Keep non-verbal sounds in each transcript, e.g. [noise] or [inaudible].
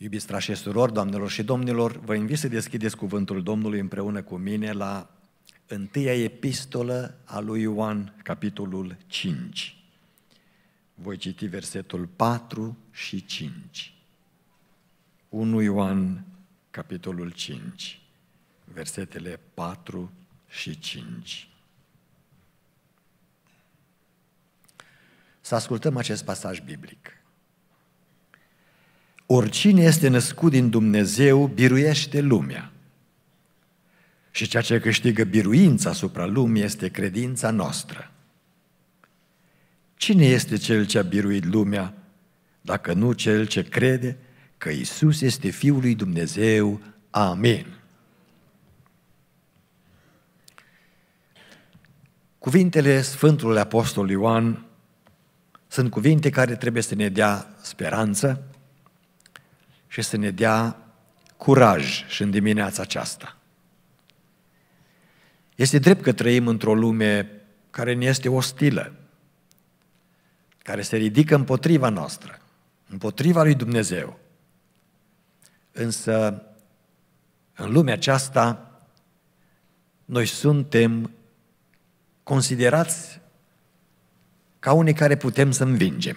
Iubiți frași și surori, doamnelor și domnilor, vă invit să deschideți cuvântul Domnului împreună cu mine la întâia epistolă a lui Ioan, capitolul 5. Voi citi versetul 4 și 5. 1 Ioan, capitolul 5, versetele 4 și 5. Să ascultăm acest pasaj biblic oricine este născut din Dumnezeu biruiește lumea. Și ceea ce câștigă biruința asupra lumii este credința noastră. Cine este cel ce a biruit lumea, dacă nu cel ce crede că Isus este Fiul lui Dumnezeu? Amin. Cuvintele Sfântului Apostol Ioan sunt cuvinte care trebuie să ne dea speranță, și să ne dea curaj și în dimineața aceasta. Este drept că trăim într-o lume care ne este ostilă, care se ridică împotriva noastră, împotriva lui Dumnezeu. Însă, în lumea aceasta, noi suntem considerați ca unii care putem să învingem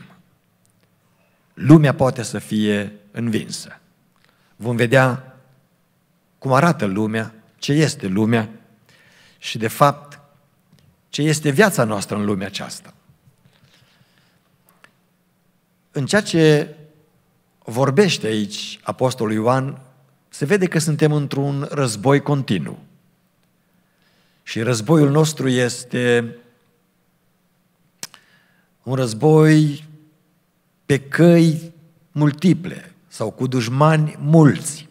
lumea poate să fie învinsă. Vom vedea cum arată lumea, ce este lumea și, de fapt, ce este viața noastră în lumea aceasta. În ceea ce vorbește aici Apostolul Ioan, se vede că suntem într-un război continuu. Și războiul nostru este un război pe căi multiple sau cu dușmani mulți.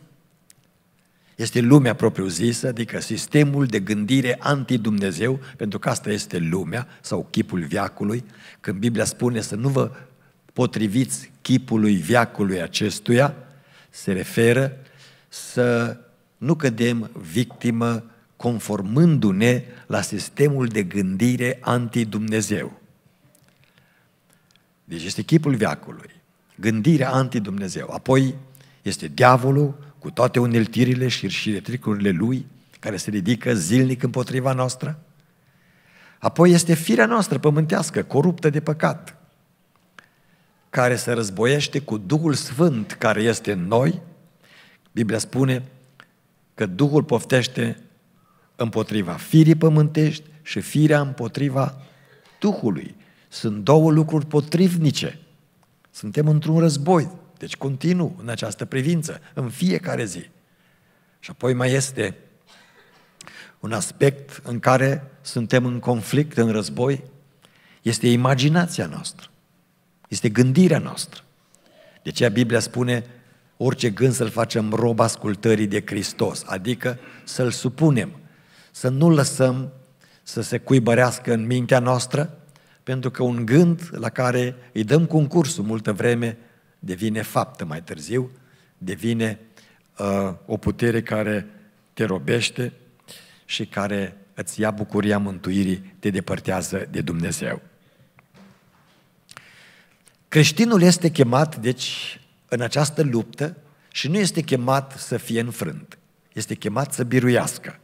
Este lumea propriu-zisă, adică sistemul de gândire anti-Dumnezeu, pentru că asta este lumea sau chipul viacului, când Biblia spune să nu vă potriviți chipului viacului acestuia, se referă să nu cădem victimă conformându-ne la sistemul de gândire anti-Dumnezeu. Deci este chipul veacului, gândirea anti-Dumnezeu. Apoi este diavolul cu toate uneltirile și, retricurile lui care se ridică zilnic împotriva noastră. Apoi este firea noastră pământească, coruptă de păcat, care se războiește cu Duhul Sfânt care este în noi. Biblia spune că Duhul poftește împotriva firii pământești și firea împotriva Duhului. Sunt două lucruri potrivnice. Suntem într-un război, deci continuu în această privință, în fiecare zi. Și apoi mai este un aspect în care suntem în conflict, în război, este imaginația noastră, este gândirea noastră. De aceea Biblia spune orice gând să-l facem rob ascultării de Hristos, adică să-l supunem, să nu lăsăm să se cuibărească în mintea noastră, pentru că un gând la care îi dăm concursul multă vreme devine faptă mai târziu, devine uh, o putere care te robește și care îți ia bucuria mântuirii, te depărtează de Dumnezeu. Creștinul este chemat, deci, în această luptă și nu este chemat să fie înfrânt, este chemat să biruiască.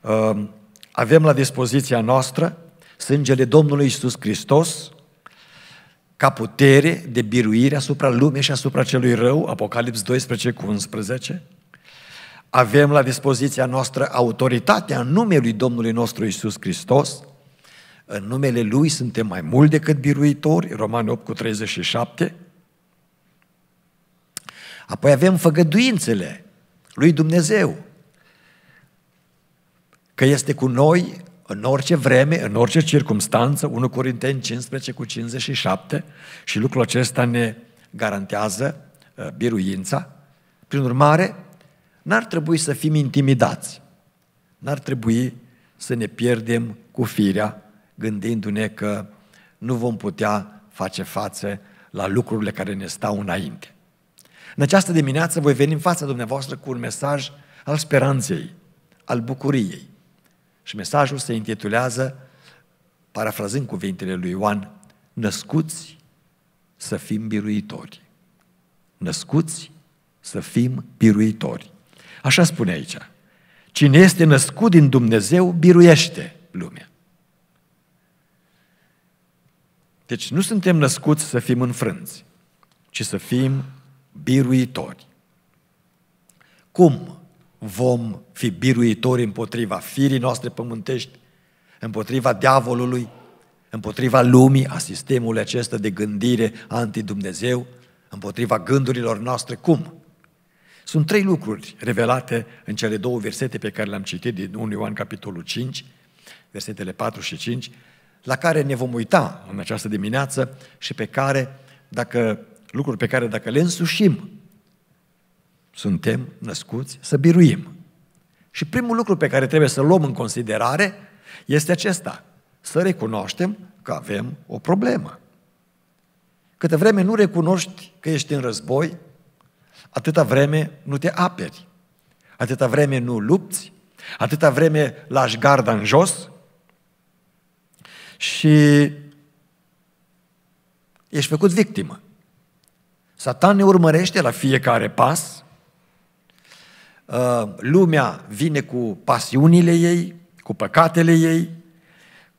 Uh, avem la dispoziția noastră sângele Domnului Isus Hristos, ca putere de biruire asupra lumii și asupra celui rău, Apocalips 12 cu 11. Avem la dispoziția noastră autoritatea în numele lui Domnului nostru Isus Hristos. În numele Lui suntem mai mult decât biruitori, Roman 8 cu 37. Apoi avem făgăduințele lui Dumnezeu, că este cu noi în orice vreme, în orice circunstanță, 1 Corinteni 15 cu 57 și lucrul acesta ne garantează uh, biruința. Prin urmare, n-ar trebui să fim intimidați. N-ar trebui să ne pierdem cu firea gândindu-ne că nu vom putea face față la lucrurile care ne stau înainte. În această dimineață voi veni în fața dumneavoastră cu un mesaj al speranței, al bucuriei, și mesajul se intitulează, parafrazând cuvintele lui Ioan, născuți să fim biruitori. Născuți să fim biruitori. Așa spune aici. Cine este născut din Dumnezeu, biruiește lumea. Deci nu suntem născuți să fim înfrânți, ci să fim biruitori. Cum? vom fi biruitori împotriva firii noastre pământești, împotriva diavolului, împotriva lumii, a sistemului acesta de gândire anti-Dumnezeu, împotriva gândurilor noastre. Cum? Sunt trei lucruri revelate în cele două versete pe care le-am citit din 1 Ioan capitolul 5, versetele 4 și 5, la care ne vom uita în această dimineață și pe care, dacă, lucruri pe care dacă le însușim suntem născuți să biruim. Și primul lucru pe care trebuie să-l luăm în considerare este acesta. Să recunoaștem că avem o problemă. Câte vreme nu recunoști că ești în război, atâta vreme nu te aperi, atâta vreme nu lupți, atâta vreme lași garda în jos și ești făcut victimă. Satan ne urmărește la fiecare pas, Uh, lumea vine cu pasiunile ei, cu păcatele ei,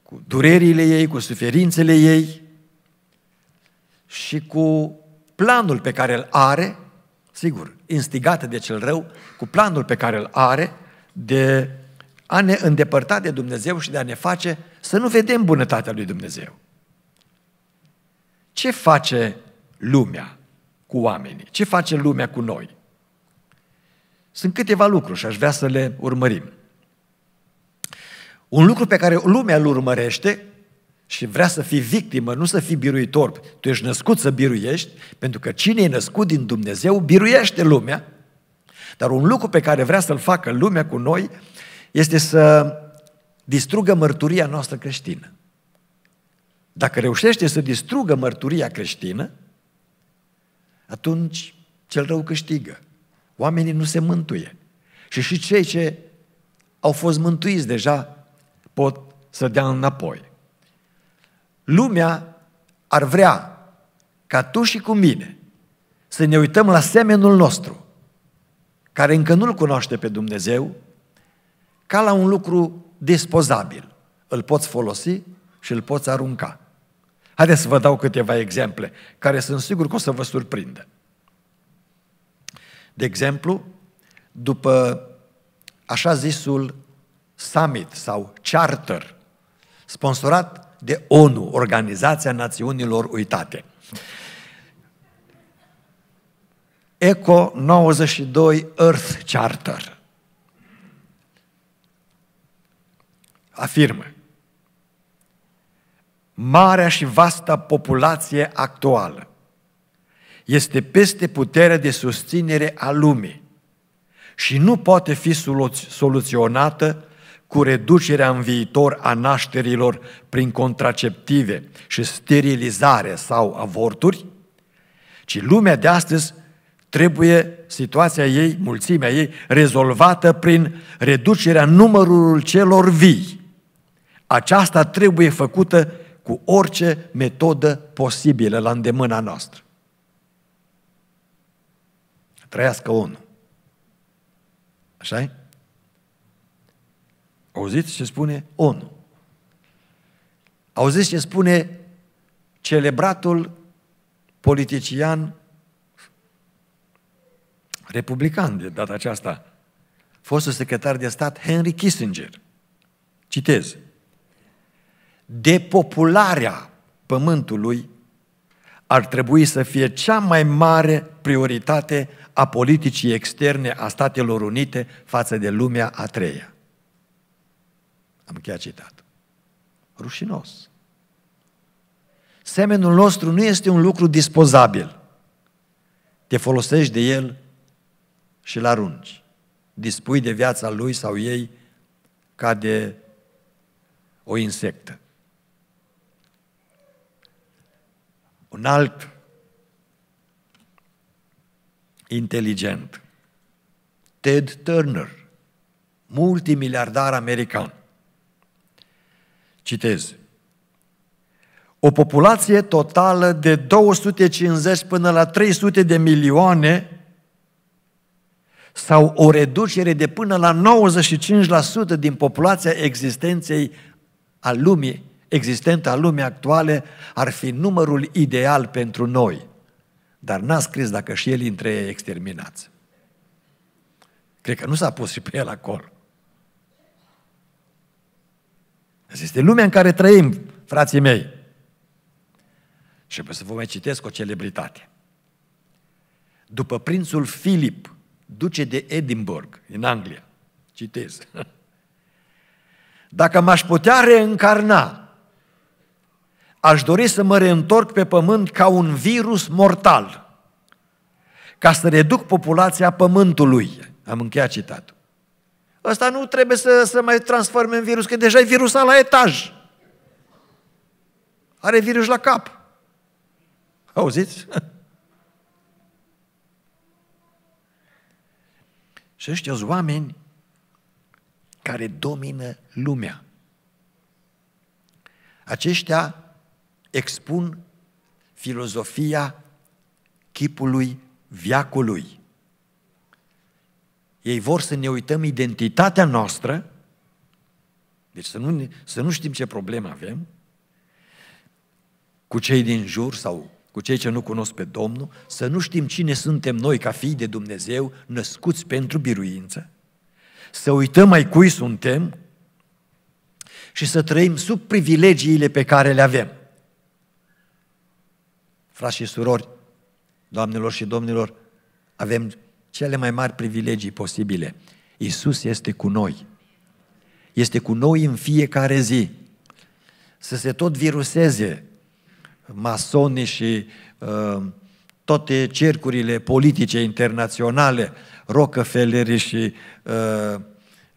cu durerile ei, cu suferințele ei și cu planul pe care îl are, sigur, instigată de cel rău, cu planul pe care îl are de a ne îndepărta de Dumnezeu și de a ne face să nu vedem bunătatea lui Dumnezeu. Ce face lumea cu oamenii? Ce face lumea cu noi? Sunt câteva lucruri și aș vrea să le urmărim. Un lucru pe care lumea îl urmărește și vrea să fii victimă, nu să fii biruitor. Tu ești născut să biruiești, pentru că cine e născut din Dumnezeu biruiește lumea. Dar un lucru pe care vrea să-l facă lumea cu noi este să distrugă mărturia noastră creștină. Dacă reușește să distrugă mărturia creștină, atunci cel rău câștigă. Oamenii nu se mântuie. Și și cei ce au fost mântuiți deja pot să dea înapoi. Lumea ar vrea ca tu și cu mine să ne uităm la semenul nostru, care încă nu-L cunoaște pe Dumnezeu, ca la un lucru dispozabil. Îl poți folosi și îl poți arunca. Haideți să vă dau câteva exemple care sunt sigur că o să vă surprindă. De exemplu, după așa zisul summit sau charter, sponsorat de ONU, Organizația Națiunilor Uitate. ECO 92 Earth Charter afirmă Marea și vasta populație actuală este peste puterea de susținere a lumii și nu poate fi soluționată cu reducerea în viitor a nașterilor prin contraceptive și sterilizare sau avorturi, ci lumea de astăzi trebuie situația ei, mulțimea ei, rezolvată prin reducerea numărului celor vii. Aceasta trebuie făcută cu orice metodă posibilă la îndemâna noastră trăiască unul. așa e? Auziți ce spune? Unul. Auziți ce spune celebratul politician republican de data aceasta, fostul secretar de stat Henry Kissinger. Citez. Depopularea pământului ar trebui să fie cea mai mare prioritate a politicii externe a Statelor Unite față de lumea a treia. Am chiar citat. Rușinos. Semenul nostru nu este un lucru dispozabil. Te folosești de el și îl arunci. Dispui de viața lui sau ei ca de o insectă. un alt inteligent, Ted Turner, multimiliardar american. Citez. O populație totală de 250 până la 300 de milioane sau o reducere de până la 95% din populația existenței a lumii existentă a lumii actuale ar fi numărul ideal pentru noi, dar n-a scris dacă și el între ei exterminați. Cred că nu s-a pus și pe el acolo. Asta este lumea în care trăim, frații mei. Și pe să vă mai citesc o celebritate. După prințul Filip, duce de Edinburgh, în Anglia, citez. [laughs] Dacă m-aș putea reîncarna aș dori să mă reîntorc pe pământ ca un virus mortal, ca să reduc populația pământului. Am încheiat citatul. Ăsta nu trebuie să se mai transforme în virus, că deja e virusat la etaj. Are virus la cap. Auziți? [laughs] Și ăștia sunt oameni care domină lumea. Aceștia expun filozofia chipului viacului. Ei vor să ne uităm identitatea noastră, deci să nu, să nu știm ce probleme avem, cu cei din jur sau cu cei ce nu cunosc pe Domnul, să nu știm cine suntem noi ca fii de Dumnezeu, născuți pentru biruință, să uităm mai cui suntem și să trăim sub privilegiile pe care le avem. Frați și surori, doamnelor și domnilor, avem cele mai mari privilegii posibile. Isus este cu noi. Este cu noi în fiecare zi. Să se tot viruseze masonii și uh, toate cercurile politice internaționale, Rockefeller și uh,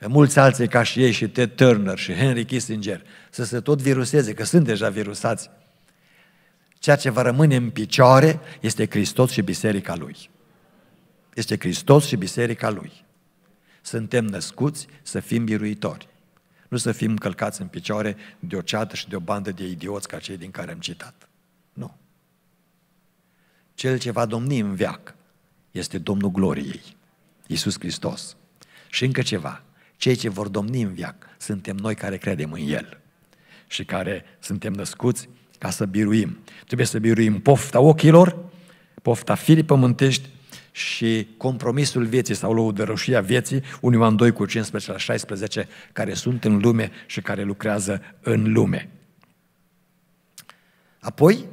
mulți alții ca și ei și Ted Turner și Henry Kissinger, să se tot viruseze, că sunt deja virusați Ceea ce va rămâne în picioare este Hristos și biserica Lui. Este Hristos și biserica Lui. Suntem născuți să fim biruitori. Nu să fim călcați în picioare de o ceată și de o bandă de idioți ca cei din care am citat. Nu. Cel ce va domni în veac este Domnul Gloriei, Iisus Hristos. Și încă ceva, cei ce vor domni în viac suntem noi care credem în El și care suntem născuți ca să biruim. Trebuie să biruim pofta ochilor, pofta firii pământești și compromisul vieții sau lăudărășia vieții, unii Ioan 2 cu 15 la 16, care sunt în lume și care lucrează în lume. Apoi,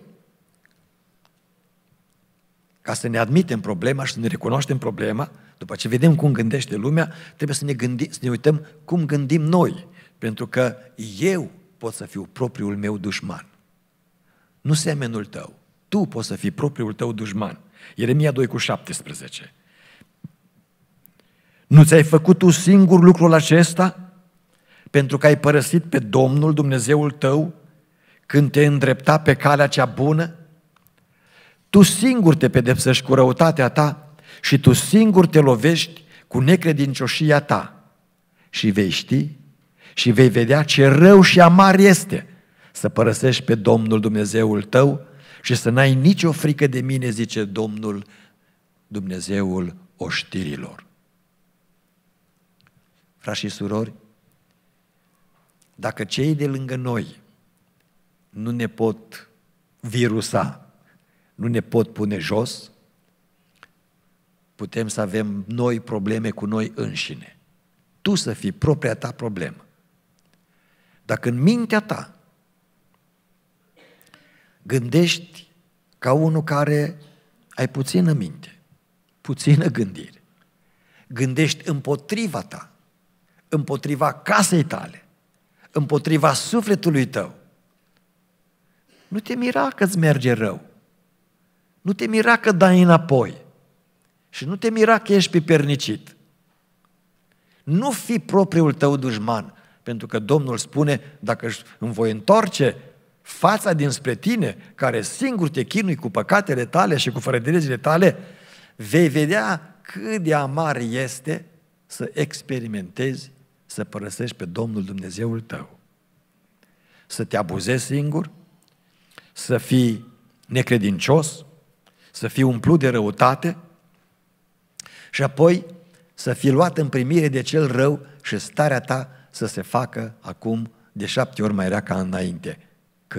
ca să ne admitem problema și să ne recunoaștem problema, după ce vedem cum gândește lumea, trebuie să ne, gândi, să ne uităm cum gândim noi. Pentru că eu pot să fiu propriul meu dușman nu semenul tău. Tu poți să fii propriul tău dușman. Ieremia 2 cu 17. Nu ți-ai făcut tu singur lucrul acesta? Pentru că ai părăsit pe Domnul Dumnezeul tău când te îndrepta pe calea cea bună? Tu singur te pedepsești cu răutatea ta și tu singur te lovești cu necredincioșia ta și vei ști și vei vedea ce rău și amar este să părăsești pe Domnul Dumnezeul tău și să n-ai nicio frică de mine, zice Domnul Dumnezeul oștirilor. Frați și surori, dacă cei de lângă noi nu ne pot virusa, nu ne pot pune jos, putem să avem noi probleme cu noi înșine. Tu să fii propria ta problemă. Dacă în mintea ta Gândești ca unul care ai puțină minte, puțină gândire. Gândești împotriva ta, împotriva casei tale, împotriva sufletului tău. Nu te mira că îți merge rău. Nu te mira că dai înapoi. Și nu te mira că ești pipernicit. Nu fi propriul tău dușman, pentru că Domnul spune, dacă își îmi voi întoarce fața dinspre tine, care singur te chinui cu păcatele tale și cu fărădirezile tale, vei vedea cât de amar este să experimentezi, să părăsești pe Domnul Dumnezeul tău. Să te abuzezi singur, să fii necredincios, să fii umplut de răutate și apoi să fii luat în primire de cel rău și starea ta să se facă acum de șapte ori mai rea ca înainte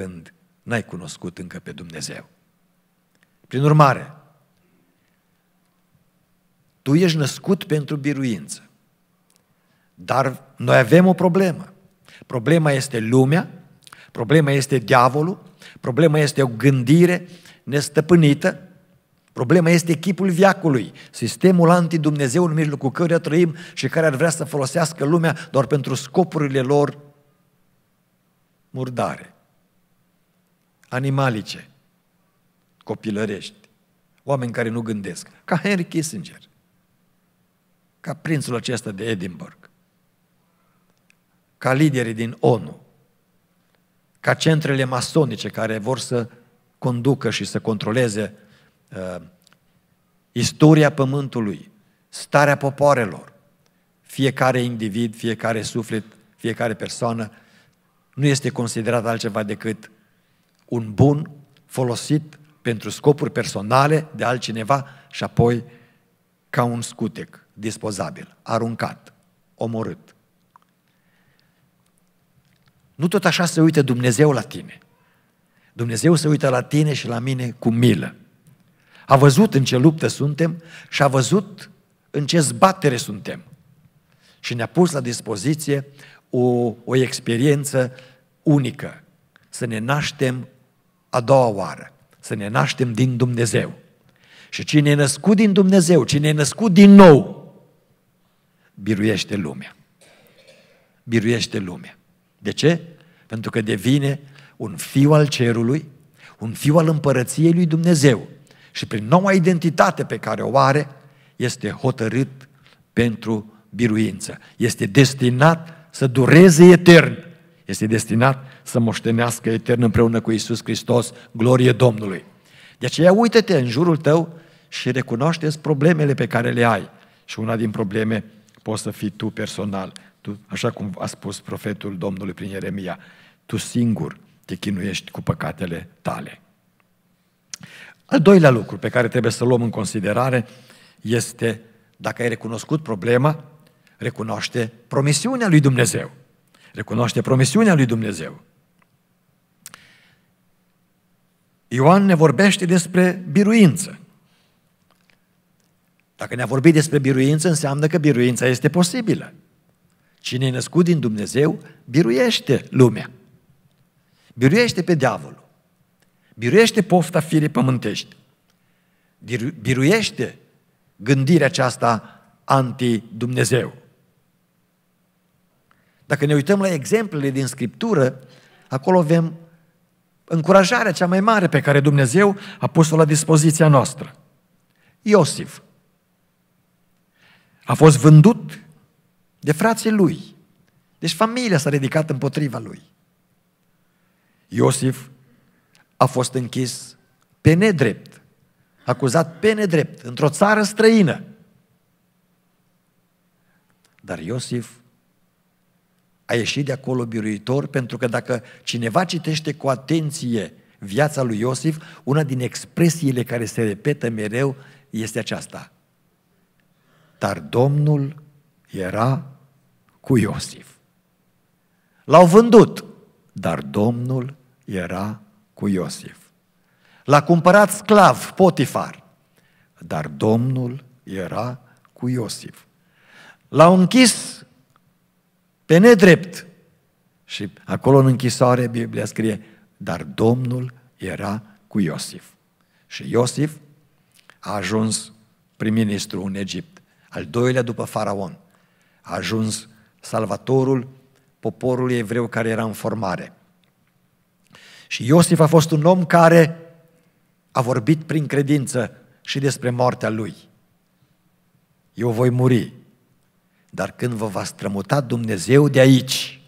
când n-ai cunoscut încă pe Dumnezeu. Prin urmare, tu ești născut pentru biruință. Dar noi avem o problemă. Problema este lumea, problema este diavolul, problema este o gândire nestăpânită, problema este chipul viacului, sistemul anti-Dumnezeu, în mijlocul căruia trăim și care ar vrea să folosească lumea doar pentru scopurile lor murdare animalice, copilărești, oameni care nu gândesc, ca Henry Kissinger, ca prințul acesta de Edinburgh, ca liderii din ONU, ca centrele masonice care vor să conducă și să controleze uh, istoria pământului, starea popoarelor, fiecare individ, fiecare suflet, fiecare persoană nu este considerat altceva decât un bun folosit pentru scopuri personale de altcineva și apoi ca un scutec dispozabil, aruncat, omorât. Nu tot așa se uită Dumnezeu la tine. Dumnezeu se uită la tine și la mine cu milă. A văzut în ce luptă suntem și a văzut în ce zbatere suntem. Și ne-a pus la dispoziție o, o experiență unică. Să ne naștem a doua oară, să ne naștem din Dumnezeu. Și cine e născut din Dumnezeu, cine e născut din nou, biruiește lumea. Biruiește lumea. De ce? Pentru că devine un fiu al cerului, un fiu al împărăției lui Dumnezeu. Și prin noua identitate pe care o are, este hotărât pentru biruință. Este destinat să dureze etern. Este destinat să moștenească etern împreună cu Isus Hristos, glorie Domnului. De aceea uite te în jurul tău și recunoașteți problemele pe care le ai. Și una din probleme poți să fii tu personal, tu, așa cum a spus profetul Domnului prin Ieremia, tu singur te chinuiești cu păcatele tale. Al doilea lucru pe care trebuie să l luăm în considerare este, dacă ai recunoscut problema, recunoaște promisiunea lui Dumnezeu. Recunoaște promisiunea lui Dumnezeu. Ioan ne vorbește despre biruință. Dacă ne-a vorbit despre biruință, înseamnă că biruința este posibilă. Cine e născut din Dumnezeu, biruiește lumea. Biruiește pe diavolul. Biruiește pofta firii pământești. Biruiește gândirea aceasta anti-Dumnezeu. Dacă ne uităm la exemplele din Scriptură, acolo avem încurajarea cea mai mare pe care Dumnezeu a pus-o la dispoziția noastră. Iosif a fost vândut de frații lui. Deci familia s-a ridicat împotriva lui. Iosif a fost închis pe nedrept, acuzat pe nedrept, într-o țară străină. Dar Iosif a ieșit de acolo biruitor, pentru că dacă cineva citește cu atenție viața lui Iosif, una din expresiile care se repetă mereu este aceasta. Dar Domnul era cu Iosif. L-au vândut, dar Domnul era cu Iosif. L-a cumpărat sclav, Potifar, dar Domnul era cu Iosif. L-au închis pe nedrept. Și acolo în închisoare Biblia scrie, dar Domnul era cu Iosif. Și Iosif a ajuns prim-ministru în Egipt, al doilea după faraon. A ajuns salvatorul poporului evreu care era în formare. Și Iosif a fost un om care a vorbit prin credință și despre moartea lui. Eu voi muri, dar când vă va strămuta Dumnezeu de aici,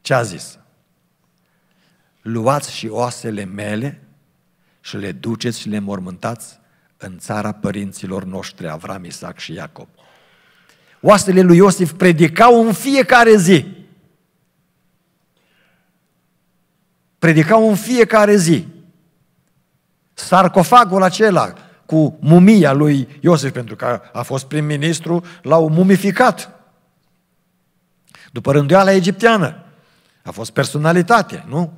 ce a zis? Luați și oasele mele și le duceți și le mormântați în țara părinților noștri, Avram, Isaac și Iacob. Oasele lui Iosif predicau în fiecare zi. Predicau în fiecare zi. Sarcofagul acela, cu mumia lui Iosif, pentru că a fost prim-ministru, l-au mumificat. După rânduiala egipteană. A fost personalitate, nu?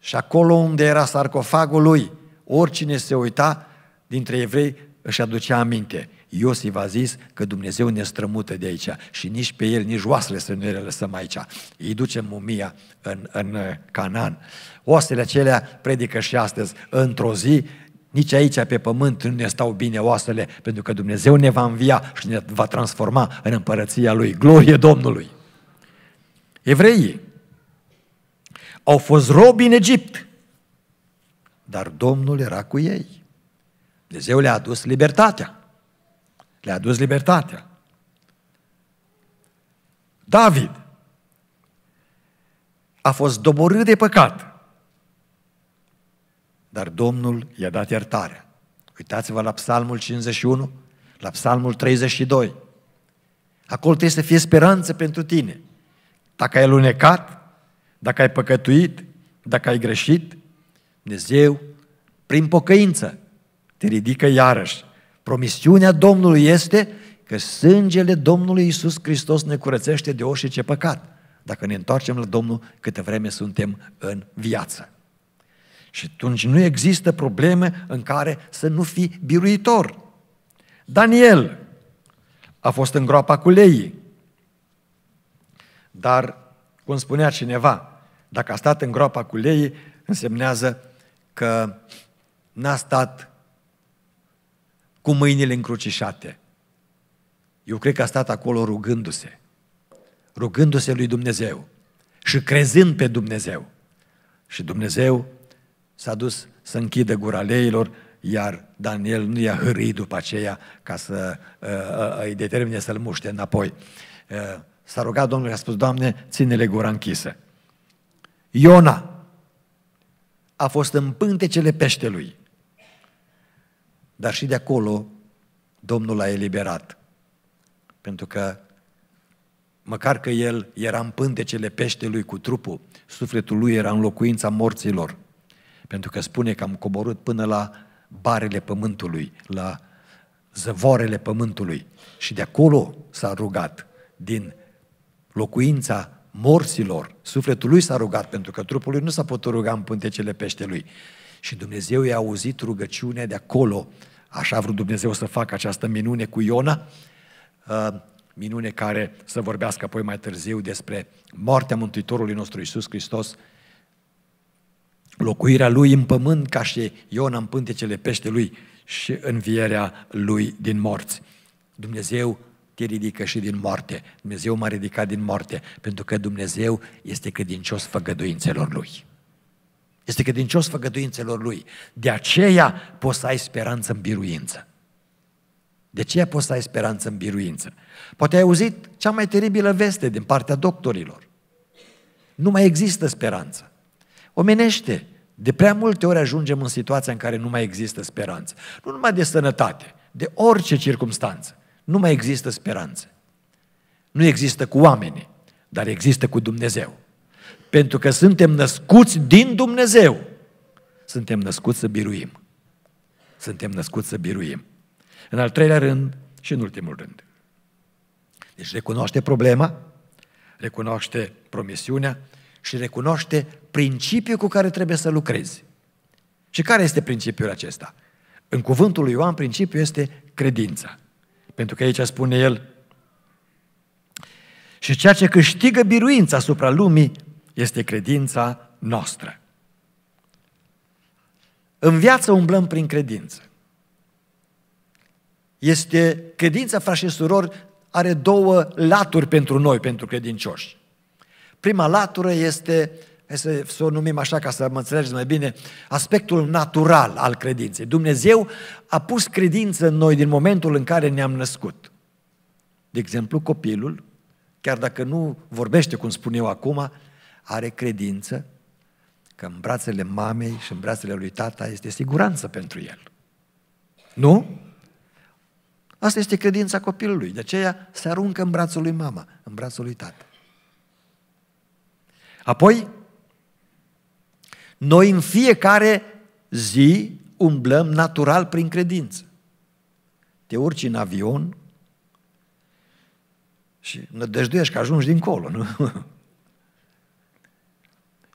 Și acolo unde era sarcofagul lui, oricine se uita dintre evrei își aducea aminte. Iosif a zis că Dumnezeu ne strămută de aici și nici pe el, nici oasele să nu le lăsăm aici. Îi ducem mumia în, în uh, Canaan. Oasele acelea predică și astăzi. Într-o zi, nici aici pe pământ nu ne stau bine oasele, pentru că Dumnezeu ne va învia și ne va transforma în împărăția Lui. Glorie Domnului! Evreii au fost robi în Egipt, dar Domnul era cu ei. Dumnezeu le-a adus libertatea. Le-a adus libertatea. David a fost doborât de păcat, dar Domnul i-a dat iertare. Uitați-vă la Psalmul 51, la Psalmul 32. Acolo trebuie să fie speranță pentru tine. Dacă ai lunecat, dacă ai păcătuit, dacă ai greșit, Dumnezeu, prin pocăință, te ridică iarăși. Promisiunea Domnului este că sângele Domnului Isus Hristos ne curățește de orice păcat. Dacă ne întoarcem la Domnul, câte vreme suntem în viață. Și atunci nu există probleme în care să nu fii biruitor. Daniel a fost în groapa cu leii, dar, cum spunea cineva, dacă a stat în groapa cu leii, însemnează că n-a stat cu mâinile încrucișate. Eu cred că a stat acolo rugându-se, rugându-se lui Dumnezeu și crezând pe Dumnezeu. Și Dumnezeu s-a dus să închidă gura leilor, iar Daniel nu i-a hârit după aceea ca să uh, uh, îi determine să-l muște înapoi. Uh, s-a rugat Domnul și a spus, Doamne, ține-le gura închisă. Iona a fost în pântecele peștelui dar și de acolo Domnul l-a eliberat. Pentru că măcar că el era în pântecele peștelui cu trupul, sufletul lui era în locuința morților. Pentru că spune că am coborât până la barele pământului, la zăvoarele pământului. Și de acolo s-a rugat, din locuința morților, sufletul lui s-a rugat, pentru că trupul lui nu s-a putut ruga în pântecele peștelui. Și Dumnezeu i-a auzit rugăciunea de acolo Așa a vrut Dumnezeu să facă această minune cu Iona, uh, minune care să vorbească apoi mai târziu despre moartea Mântuitorului nostru Isus Hristos, locuirea lui în pământ ca și Iona în pântecele peștelui și învierea lui din morți. Dumnezeu te ridică și din moarte. Dumnezeu m-a ridicat din moarte, pentru că Dumnezeu este credincios făgăduințelor Lui. Este că din credincios făgăduințelor Lui. De aceea poți să ai speranță în biruință. De ce poți să ai speranță în biruință. Poate ai auzit cea mai teribilă veste din partea doctorilor. Nu mai există speranță. Omenește, de prea multe ori ajungem în situația în care nu mai există speranță. Nu numai de sănătate, de orice circunstanță. Nu mai există speranță. Nu există cu oameni, dar există cu Dumnezeu. Pentru că suntem născuți din Dumnezeu. Suntem născuți să biruim. Suntem născuți să biruim. În al treilea rând și în ultimul rând. Deci recunoaște problema, recunoaște promisiunea și recunoaște principiul cu care trebuie să lucrezi. Și care este principiul acesta? În cuvântul lui Ioan, principiul este credința. Pentru că aici spune el, și ceea ce câștigă biruința asupra lumii este credința noastră. În viață umblăm prin credință. Este credința, frași și surori, are două laturi pentru noi, pentru credincioși. Prima latură este, hai să, să o numim așa ca să mă înțelegeți mai bine, aspectul natural al credinței. Dumnezeu a pus credință în noi din momentul în care ne-am născut. De exemplu, copilul, chiar dacă nu vorbește cum spun eu acum, are credință că în brațele mamei și în brațele lui tata este siguranță pentru el. Nu? Asta este credința copilului. De aceea se aruncă în brațul lui mama, în brațul lui tată. Apoi, noi în fiecare zi umblăm natural prin credință. Te urci în avion și nădăjduiești că ajungi dincolo, nu? [laughs]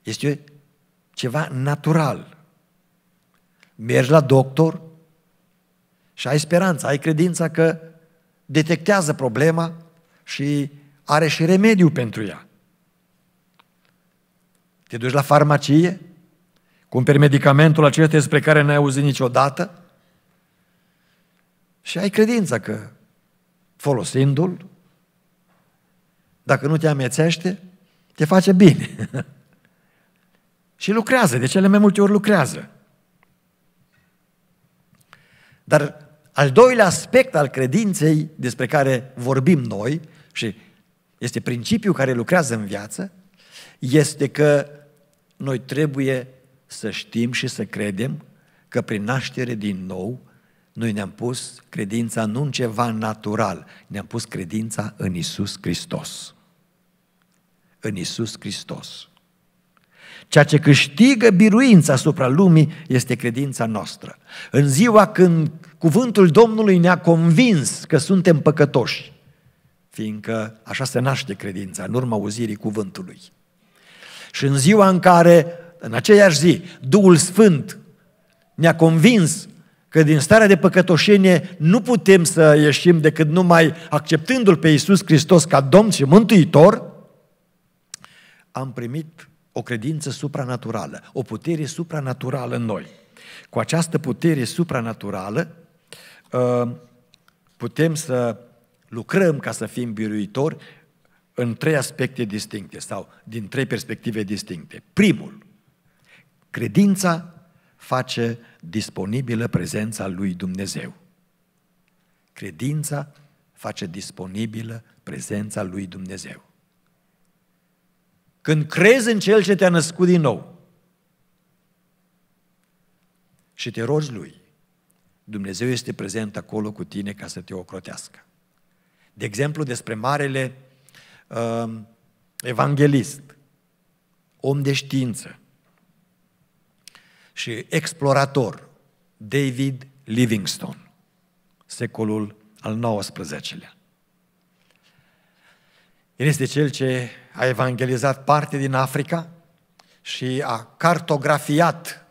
Este ceva natural. Mergi la doctor și ai speranța, ai credința că detectează problema și are și remediu pentru ea. Te duci la farmacie, cumperi medicamentul acesta despre care n-ai auzit niciodată și ai credința că folosindu-l, dacă nu te amețește, te face bine. [laughs] Și lucrează, de cele mai multe ori lucrează. Dar al doilea aspect al credinței despre care vorbim noi și este principiul care lucrează în viață, este că noi trebuie să știm și să credem că prin naștere din nou noi ne-am pus credința nu în ceva natural, ne-am pus credința în Isus Hristos. În Isus Hristos. Ceea ce câștigă biruința asupra lumii este credința noastră. În ziua când cuvântul Domnului ne-a convins că suntem păcătoși, fiindcă așa se naște credința, în urma auzirii cuvântului. Și în ziua în care, în aceeași zi, Duhul Sfânt ne-a convins că din starea de păcătoșenie nu putem să ieșim decât numai acceptându-L pe Iisus Hristos ca Domn și Mântuitor, am primit o credință supranaturală, o putere supranaturală în noi. Cu această putere supranaturală uh, putem să lucrăm ca să fim biruitori în trei aspecte distincte sau din trei perspective distincte. Primul, credința face disponibilă prezența lui Dumnezeu. Credința face disponibilă prezența lui Dumnezeu când crezi în Cel ce te-a născut din nou și te rogi Lui, Dumnezeu este prezent acolo cu tine ca să te ocrotească. De exemplu, despre marele uh, evanghelist, om de știință și explorator, David Livingstone, secolul al XIX-lea. El este cel ce a evangelizat parte din Africa și a cartografiat,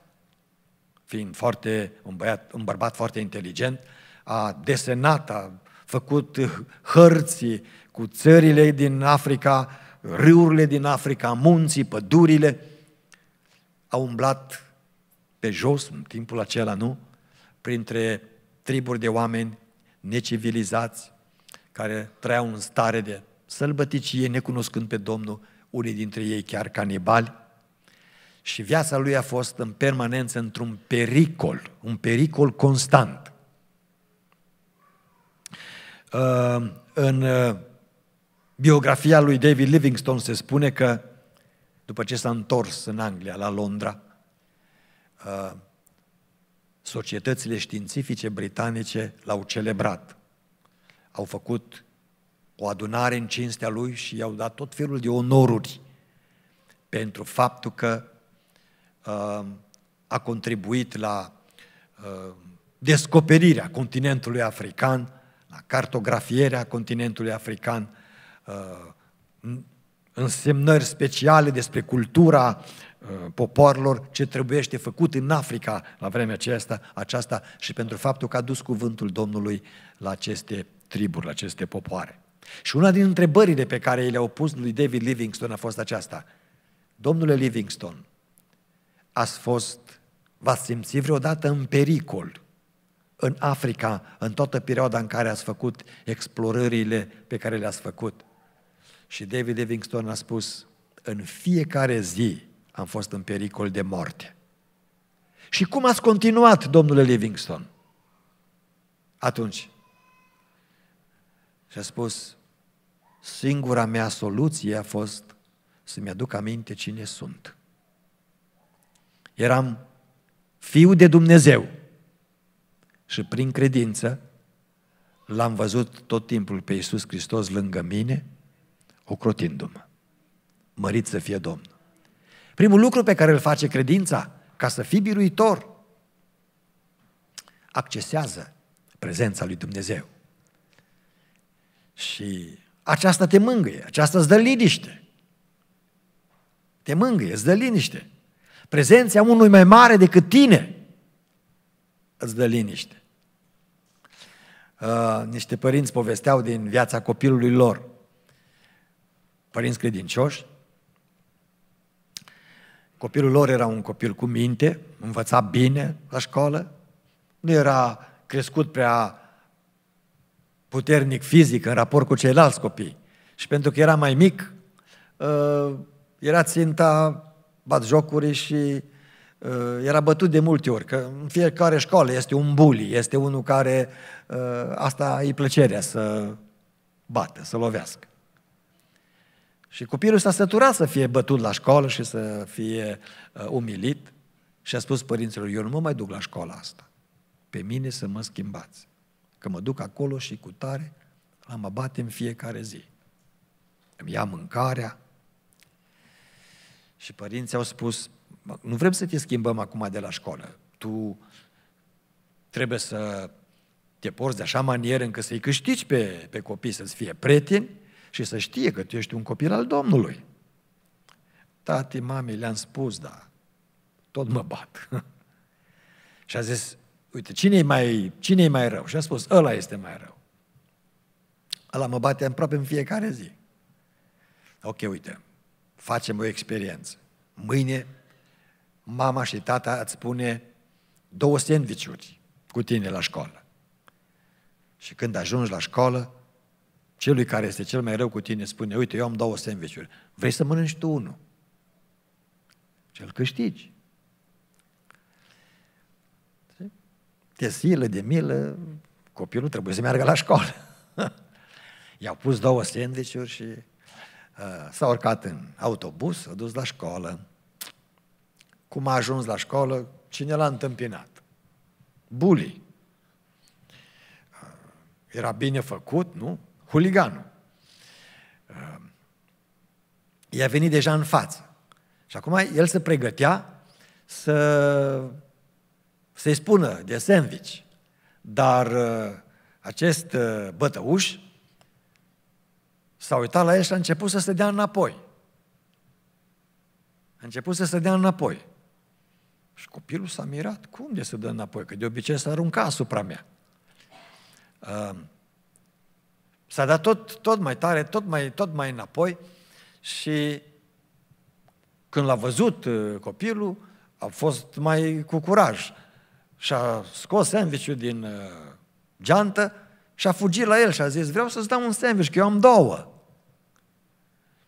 fiind foarte, un, băiat, un bărbat foarte inteligent, a desenat, a făcut hărți cu țările din Africa, râurile din Africa, munții, pădurile, a umblat pe jos în timpul acela, nu? Printre triburi de oameni necivilizați care trăiau în stare de sălbăticie, necunoscând pe Domnul, unii dintre ei chiar canibali, și viața lui a fost în permanență într-un pericol, un pericol constant. Uh, în uh, biografia lui David Livingstone se spune că după ce s-a întors în Anglia, la Londra, uh, societățile științifice britanice l-au celebrat. Au făcut o adunare în cinstea lui și i-au dat tot felul de onoruri pentru faptul că uh, a contribuit la uh, descoperirea continentului african, la cartografierea continentului african, uh, însemnări speciale despre cultura uh, popoarelor, ce trebuiește făcut în Africa la vremea aceasta, aceasta și pentru faptul că a dus cuvântul Domnului la aceste triburi, la aceste popoare. Și una din întrebările pe care le-au pus lui David Livingstone a fost aceasta. Domnule Livingstone, ați fost, v-ați simțit vreodată în pericol în Africa, în toată perioada în care ați făcut explorările pe care le-ați făcut? Și David Livingstone a spus, în fiecare zi am fost în pericol de moarte. Și cum ați continuat, domnule Livingstone? Atunci. Și a spus, Singura mea soluție a fost să-mi aduc aminte cine sunt. Eram fiu de Dumnezeu și prin credință l-am văzut tot timpul pe Iisus Hristos lângă mine, ocrotindu-mă. Mărit să fie Domnul. Primul lucru pe care îl face credința, ca să fii biruitor, accesează prezența lui Dumnezeu. Și aceasta te mângâie, aceasta îți dă liniște. Te mângâie, îți dă liniște. Prezența unui mai mare decât tine îți dă liniște. Uh, niște părinți povesteau din viața copilului lor, părinți credincioși, Copilul lor era un copil cu minte, învăța bine la școală, nu era crescut prea puternic fizic în raport cu ceilalți copii. Și pentru că era mai mic, ă, era ținta bat jocuri și ă, era bătut de multe ori, că în fiecare școală este un bully, este unul care ă, asta îi plăcerea să bată, să lovească. Și copilul s-a săturat să fie bătut la școală și să fie umilit și a spus părinților, eu nu mă mai duc la școala asta, pe mine să mă schimbați că mă duc acolo și cu tare la mă bate în fiecare zi. Îmi ia mâncarea. Și părinții au spus, nu vrem să te schimbăm acum de la școală. Tu trebuie să te porți de așa manieră încât să-i câștigi pe, pe copii să-ți fie prieteni și să știe că tu ești un copil al Domnului. Tati, mami, le-am spus, da, tot mă bat. [laughs] și a zis, Uite, cine e mai, cine e mai rău? Și a spus, ăla este mai rău. Ăla mă bate aproape în fiecare zi. Ok, uite, facem o experiență. Mâine mama și tata îți pune două sandvișuri cu tine la școală. Și când ajungi la școală, celui care este cel mai rău cu tine spune, uite, eu am două sandvișuri, vrei să mănânci tu unul? Cel câștigi. de silă, de milă, copilul trebuie să meargă la școală. [laughs] I-au pus două sandvișuri și uh, s-a urcat în autobuz, s-a dus la școală. Cum a ajuns la școală, cine l-a întâmpinat? Bully. Uh, era bine făcut, nu? Huliganul. Uh, i-a venit deja în față. Și acum el se pregătea să să-i spună de sandwich. Dar uh, acest uh, bătăuș s-a uitat la el și a început să se dea înapoi. A început să se dea înapoi. Și copilul s-a mirat. Cum de să dă înapoi? Că de obicei s-a arunca asupra mea. Uh, s-a dat tot, tot mai tare, tot mai, tot mai înapoi și când l-a văzut copilul, a fost mai cu curaj și-a scos sandwich din uh, geantă și a fugit la el și a zis, vreau să-ți dau un sandwich, că eu am două.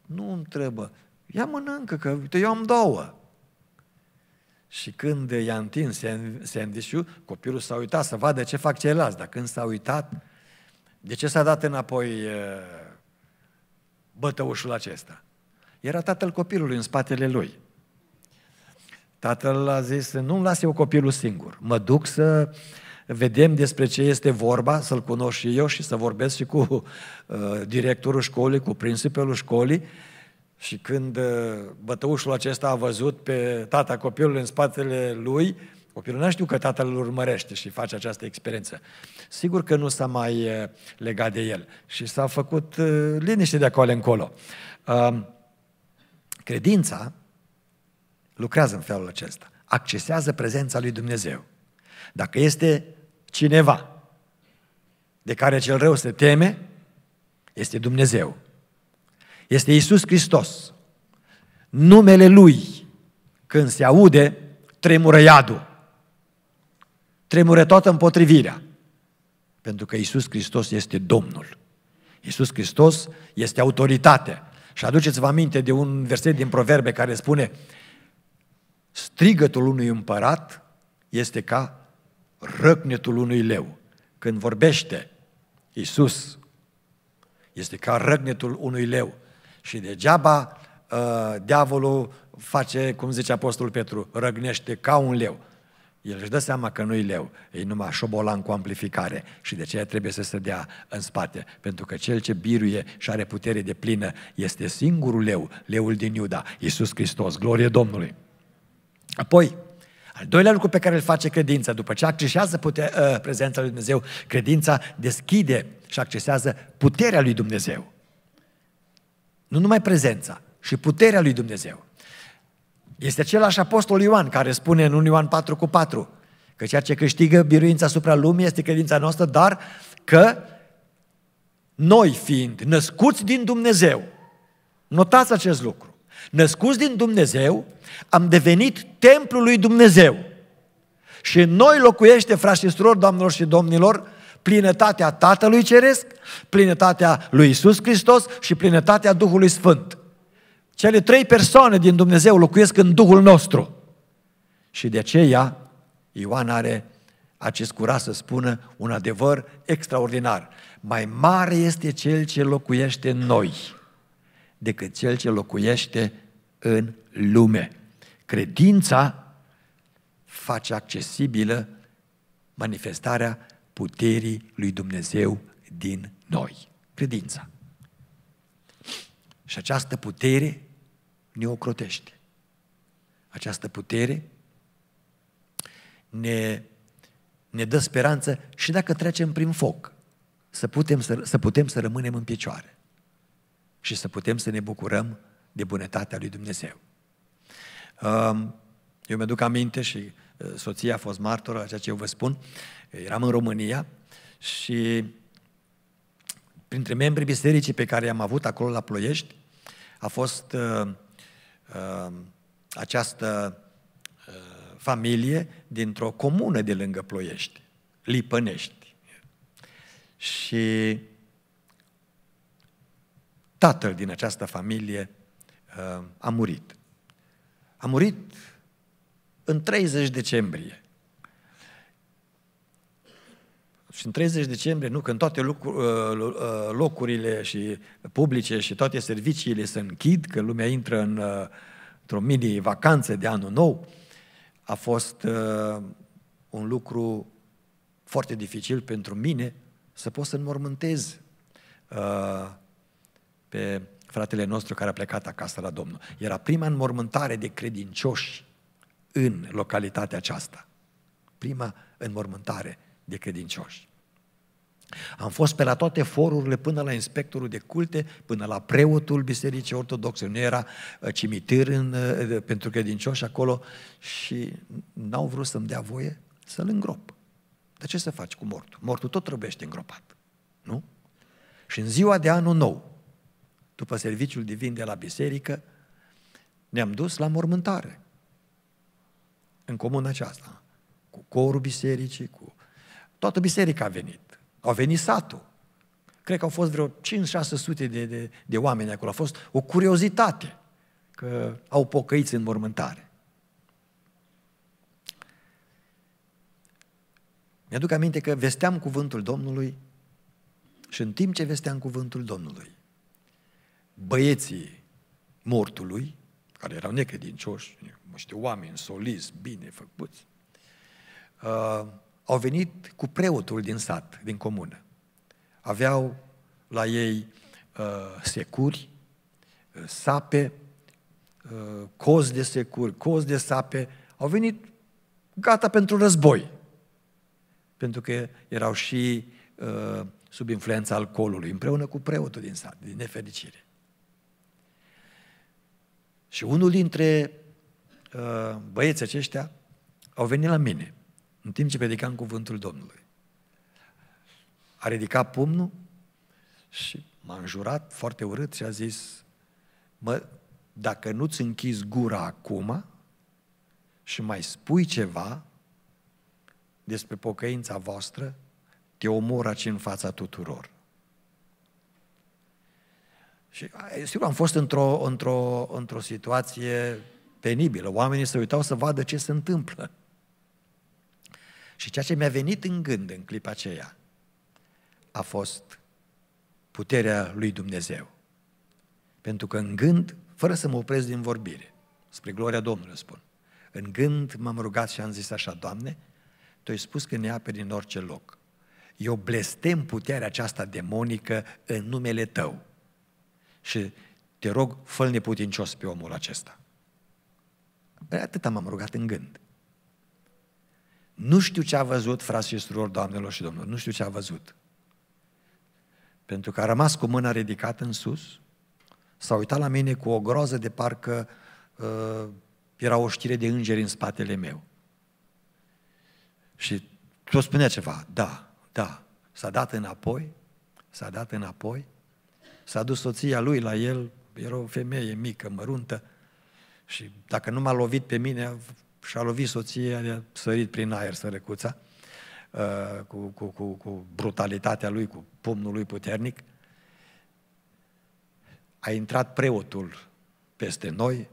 Nu întrebă, ia mănâncă, că uite, eu am două. Și când i-a întins sandwich copilul s-a uitat să vadă ce fac ceilalți, dar când s-a uitat, de ce s-a dat înapoi uh, bătăușul acesta? Era tatăl copilului în spatele lui. Tatăl a zis, nu-mi las eu copilul singur, mă duc să vedem despre ce este vorba, să-l cunosc și eu și să vorbesc și cu uh, directorul școlii, cu principalul școlii. Și când uh, bătăușul acesta a văzut pe tata copilului în spatele lui, copilul nu știu că tatăl îl urmărește și face această experiență. Sigur că nu s-a mai uh, legat de el și s-a făcut uh, liniște de acolo încolo. Uh, credința lucrează în felul acesta. Accesează prezența lui Dumnezeu. Dacă este cineva de care cel rău se teme, este Dumnezeu. Este Isus Hristos. Numele Lui, când se aude, tremură iadul. Tremură toată împotrivirea. Pentru că Isus Hristos este Domnul. Isus Hristos este autoritate. Și aduceți-vă aminte de un verset din Proverbe care spune Strigătul unui împărat este ca răcnetul unui leu. Când vorbește Isus, este ca răgnetul unui leu. Și degeaba uh, diavolul face, cum zice Apostolul Petru, răgnește ca un leu. El își dă seama că nu-i leu, e numai șobolan cu amplificare și de aceea trebuie să se dea în spate, pentru că cel ce biruie și are putere de plină este singurul leu, leul din Iuda, Iisus Hristos, glorie Domnului! Apoi, al doilea lucru pe care îl face credința, după ce accesează pute- uh, prezența lui Dumnezeu, credința deschide și accesează puterea lui Dumnezeu. Nu numai prezența, și puterea lui Dumnezeu. Este același apostol Ioan care spune în 1 Ioan 4 cu 4 că ceea ce câștigă biruința asupra lumii este credința noastră, dar că noi fiind născuți din Dumnezeu, notați acest lucru, Născuți din Dumnezeu, am devenit templul lui Dumnezeu. Și noi locuiește, frați și surori, doamnelor și domnilor, plinătatea Tatălui Ceresc, plinătatea lui Isus Hristos și plinătatea Duhului Sfânt. Cele trei persoane din Dumnezeu locuiesc în Duhul nostru. Și de aceea Ioan are acest curaj să spună un adevăr extraordinar. Mai mare este cel ce locuiește în noi decât cel ce locuiește în lume. Credința face accesibilă manifestarea puterii lui Dumnezeu din noi. Credința. Și această putere ne ocrotește. Această putere ne, ne dă speranță și dacă trecem prin foc, să putem să, să, putem să rămânem în picioare și să putem să ne bucurăm de bunătatea lui Dumnezeu. Um, eu mi-aduc aminte și uh, soția a fost martoră la ceea ce eu vă spun. Eram în România și printre membrii bisericii pe care i am avut acolo la Ploiești a fost uh, um, această uh, familie dintr-o comună de lângă Ploiești, Lipănești. Și tatăl din această familie uh, a murit. A murit în 30 decembrie. Și în 30 decembrie, nu, când toate uh, uh, locurile și publice și toate serviciile se închid, că lumea intră în, într-o mini-vacanță de anul nou, a fost uh, un lucru foarte dificil pentru mine să pot să înmormântez uh, pe fratele nostru care a plecat acasă la Domnul. Era prima înmormântare de credincioși în localitatea aceasta. Prima înmormântare de credincioși. Am fost pe la toate forurile, până la inspectorul de culte, până la preotul Bisericii Ortodoxe. Nu era uh, cimitir în, uh, pentru credincioși acolo și n-au vrut să-mi dea voie să-l îngrop. Dar ce să faci cu mortul? Mortul tot trebuie îngropat, nu? Și în ziua de anul nou, după serviciul divin de la biserică, ne-am dus la mormântare. În comuna aceasta. Cu corul bisericii, cu... Toată biserica a venit. Au venit satul. Cred că au fost vreo 5-600 de, de, de oameni acolo. A fost o curiozitate că au pocăiți în mormântare. Mi-aduc aminte că vesteam cuvântul Domnului și în timp ce vesteam cuvântul Domnului, băieții mortului, care erau necredincioși, niște oameni soliți, bine făcuți, uh, au venit cu preotul din sat, din comună. Aveau la ei uh, securi, uh, sape, coz cozi de securi, cozi de sape, au venit gata pentru război, pentru că erau și uh, sub influența alcoolului, împreună cu preotul din sat, din nefericire. Și unul dintre uh, băieții aceștia au venit la mine în timp ce predicam cuvântul Domnului. A ridicat pumnul și m-a înjurat foarte urât și a zis mă, dacă nu-ți închizi gura acum și mai spui ceva despre pocăința voastră, te omor aici în fața tuturor. Și sigur am fost într-o, într-o, într-o situație penibilă. Oamenii se uitau să vadă ce se întâmplă. Și ceea ce mi-a venit în gând în clipa aceea a fost puterea lui Dumnezeu. Pentru că în gând, fără să mă opresc din vorbire, spre gloria Domnului spun, în gând m-am rugat și am zis așa, Doamne, Tu ai spus că ne aperi în orice loc. Eu blestem puterea aceasta demonică în numele Tău și te rog, fă-l neputincios pe omul acesta. Păi atât m-am rugat în gând. Nu știu ce a văzut, frați și surori, doamnelor și domnilor, nu știu ce a văzut. Pentru că a rămas cu mâna ridicată în sus, s-a uitat la mine cu o groază de parcă uh, era o știre de îngeri în spatele meu. Și tot spunea ceva, da, da, s-a dat înapoi, s-a dat înapoi S-a dus soția lui la el, era o femeie mică, măruntă, și dacă nu m-a lovit pe mine, și-a lovit soția, a sărit prin aer sărăcuța, uh, cu, cu, cu, cu brutalitatea lui, cu pumnul lui puternic. A intrat preotul peste noi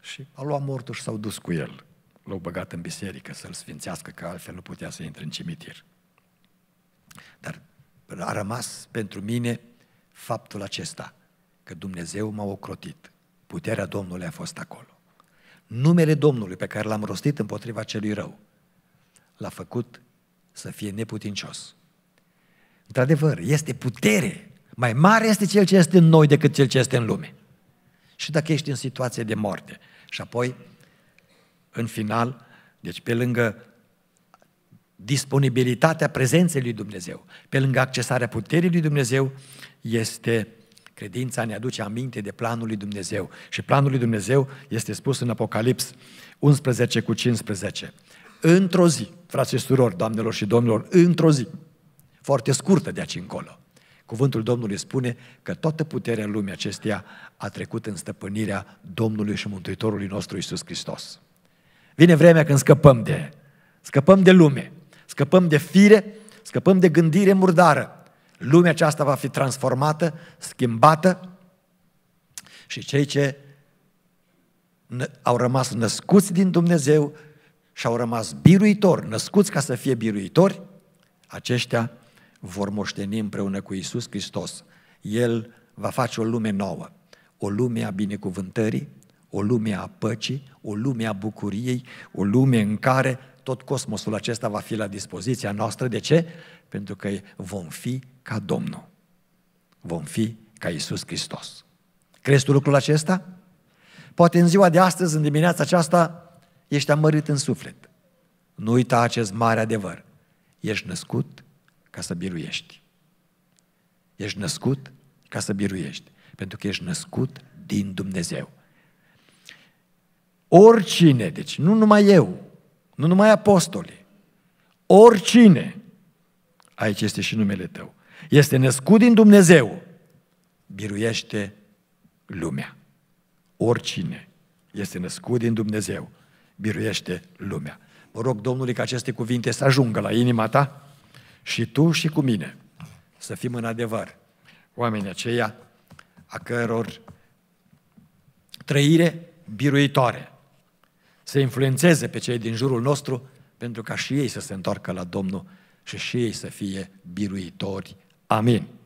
și a luat mortul și s-au dus cu el. L-au băgat în biserică să-l sfințească, că altfel nu putea să intre în cimitir. Dar a rămas pentru mine faptul acesta, că Dumnezeu m-a ocrotit. Puterea Domnului a fost acolo. Numele Domnului pe care l-am rostit împotriva celui rău l-a făcut să fie neputincios. Într-adevăr, este putere. Mai mare este cel ce este în noi decât cel ce este în lume. Și dacă ești în situație de moarte. Și apoi, în final, deci pe lângă disponibilitatea prezenței lui Dumnezeu, pe lângă accesarea puterii lui Dumnezeu, este credința ne aduce aminte de planul lui Dumnezeu. Și planul lui Dumnezeu este spus în Apocalips 11 cu 15. Într-o zi, frați și surori, doamnelor și domnilor, într-o zi, foarte scurtă de aici încolo, cuvântul Domnului spune că toată puterea lumii acesteia a trecut în stăpânirea Domnului și Mântuitorului nostru Isus Hristos. Vine vremea când scăpăm de, scăpăm de lume, Scăpăm de fire, scăpăm de gândire murdară. Lumea aceasta va fi transformată, schimbată și cei ce au rămas născuți din Dumnezeu și au rămas biruitori, născuți ca să fie biruitori, aceștia vor moșteni împreună cu Isus Hristos. El va face o lume nouă, o lume a binecuvântării, o lume a păcii, o lume a bucuriei, o lume în care tot cosmosul acesta va fi la dispoziția noastră. De ce? Pentru că vom fi ca Domnul. Vom fi ca Isus Hristos. Crezi tu lucrul acesta? Poate în ziua de astăzi, în dimineața aceasta, ești amărit în suflet. Nu uita acest mare adevăr. Ești născut ca să biruiești. Ești născut ca să biruiești. Pentru că ești născut din Dumnezeu. Oricine, deci nu numai eu, nu numai apostoli, oricine, aici este și numele tău, este născut din Dumnezeu, biruiește lumea. Oricine este născut din Dumnezeu, biruiește lumea. Mă rog, Domnului, ca aceste cuvinte să ajungă la inima ta și tu și cu mine să fim în adevăr oamenii aceia a căror trăire biruitoare să influențeze pe cei din jurul nostru pentru ca și ei să se întoarcă la Domnul și și ei să fie biruitori. Amin.